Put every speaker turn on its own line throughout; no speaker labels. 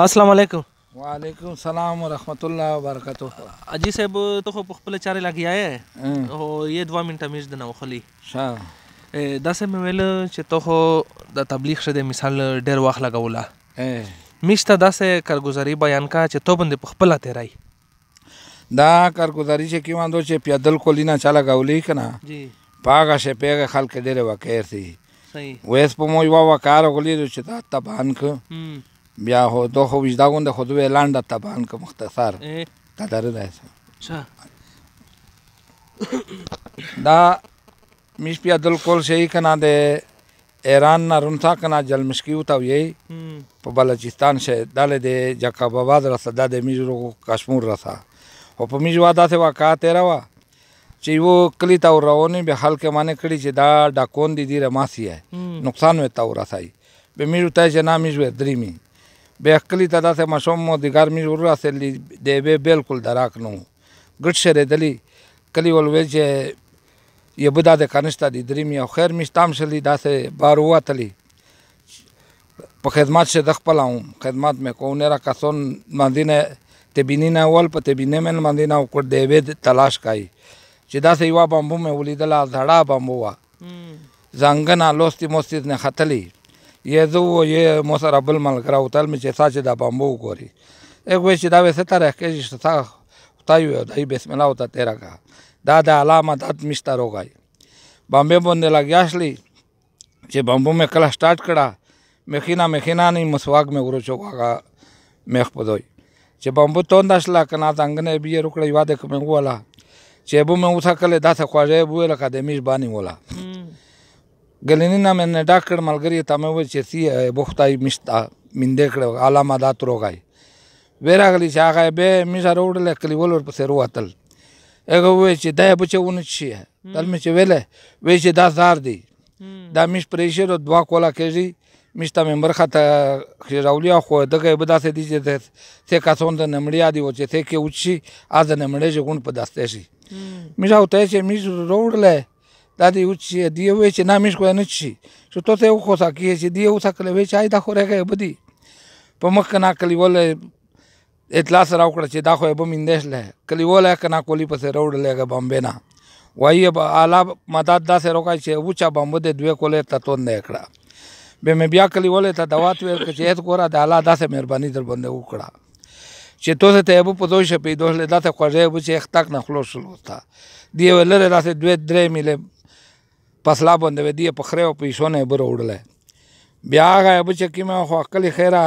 السلام علیکم
وعلیکم سلام ورحمت الله وبرکاته
اجي صاحب ته خو خپل چارې لګیا یې او یې دوا منټه میز د نو خلی ښه دا سه مې ویل چې ته خو د تبلیغ شته مثال ډېر واخ
لګولا میشته داسې کارګزاري بیان کا چې ته باندې خپل تیرای دا کارګزاري چې کیوان دو چې پیادل کولینا چاله غولې کنه پاګه شه پیګه خلک ډېر وکړ سي صحیح وېس په مو یو وکړ غولې چې دا تبان ک بیا هو دو خو وجدا غوند خو دوی لانډه تبان کو مختصر تدر ده دا میش پیا دل کول شي کنا ده ایران نا رونتا کنا جل مشکیو تا وی په بلوچستان شه داله ده جکا باباد را صدا ده میجرو کشمیر را سا او په میجوا دا څه واقعات راوا چې وو کلی تا ورونه به حل کې معنی کړی چې دا ډاکون دي دي رماسي ہے نقصان وې تا ورا سای به میجو ته جنا میجو دریمی بهکلی ته داسې ماشوم مو د ګرمي ور راسلی دی به بالکل دراک نه ګډ شریدلی کلی ول وی چې یبه دا د کانشتا د دریمي او خیر مشتام شلی داسې بار واتلی په خدمات شه د خپل هم خدمات مې کو نه را کسون باندې نه تبینی نه ول په تبینه من باندې نه کو دی به تلاش کای چې داسې یو بمبو مې ولیدل ځړه بمبو وا زنګنا لوستي موستي نه خطلی یې زه و یې مو سره بل ملګری وتل مې چې سا چې دا بامبو وګوري یک وایي چې دا وې څه تاریخ کېږي چې سا وتایو یو دای بسم الله وته تېره کړه دا د علامه دات مشته روغای بامبې باندې لګیاشلی چې بامبو مې کله سٹارټ کړه مخینا مخینا نه مسواک مې ورچو هغه مخ په دوی چې بامبو تونداشلا کنه څنګه به یې روکړې واده کوم ولا چې به مې اوسه کله داسه خواږه بوله کده میش باندې ولا گلینینا من ډاکټر ملګری تمه و چې سی بوختای مشتا من دکړه علامه دا تروګای ویراغلی چې هغه به میشه روړل کلی ولور په سر واتل هغه وې چې دا بچونه شي تل می چې ویله وې چې دا زار دی دا میش پرېشه رو دوا کولا کېږي میشتا ممبر خاطه خیراولیا خو دغه به داسې دي چې ته کاسون د نمړیا دی و چې ته کې اوچی از نمړې جون په داسته شي میشه او ته چې میش روړل Dadi uchi die weche namish ko ne chi. Shu to te ukho sa ki chi die usa kale weche ai da khore ga badi. Pamak kana kali wala એટલા સરાવ કરે છે દાખો એબમ ઇન્દેશ લે કલીવો લે કના કોલી પાસે રૌડ લે કે બોમ્બે ના વાઈએ આલા મદાદ દાસ રોકાય છે ઊંચા બોમ્બે દ્વે કોલે તતો ને એકડા બે મેં બ્યા કલીવો લે તા દવા તુવેર કે ચેત કોરા આલા દાસે મહેરબાની દર બંદે ઉકડા ચેતો તે એબુ પદોઈ છે પી દોસ લે દાતે કોજે એબુ છે એકતાક ના ખલોસ લોતા દીએ વેલે દાસે દ્વે દ્રે મિલે پسلا باندې ودی په خره او پیسونه بر وړل بیا هغه به چې کیمه خو عقل خیره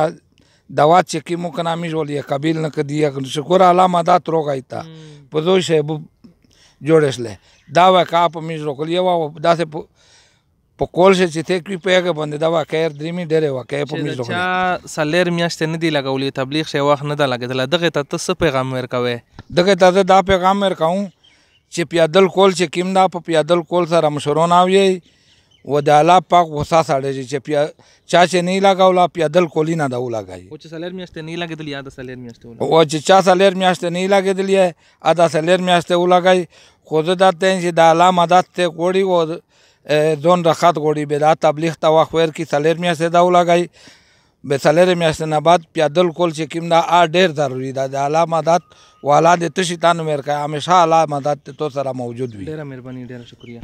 دوا چې کیمو کنامي جوړې قبیل نه کدی شکر علامه دا تروګای تا په دوی شه جوړېسله دا وا کا په میز روکل یو داسې په کول شي چې ته کی پیګه باندې دا وا کیر دریمي ډېرې وا کې په میز
روکل سالیر میاشتې نه دی لګولې تبلیغ شي وخت نه دا لګیدل دغه ته څه پیغام ورکوي
دغه ته دا پیغام ورکاو چې پیادل کول چې کیم دا په پیادل کول سره مشورو ناوي و د الله پاک غوسه ساړي چې پیا چا چې نه لگاولا پیادل کولی نه دا ولاګای او
چې سالیر میاشته نه لګیدل یا د سالیر میاشته او چې
چا سالیر میاشته نه لګیدل یا ادا سالیر میاشته ولاګای خو زه دا ته چې د الله مدد ته غوړي و ځون رخات غوړي به دا تبلیغ ته واخ ور کی سالیر میاشته دا ولاګای به سلری میاشتې نه بعد پیادل کول چې کوم دا ډېر ضروري ده د اعلی مدد والا د تشي تانو مېر کوي همیشه اعلی مدد تو سره موجود وي ډېره مهرباني ډېره شکریه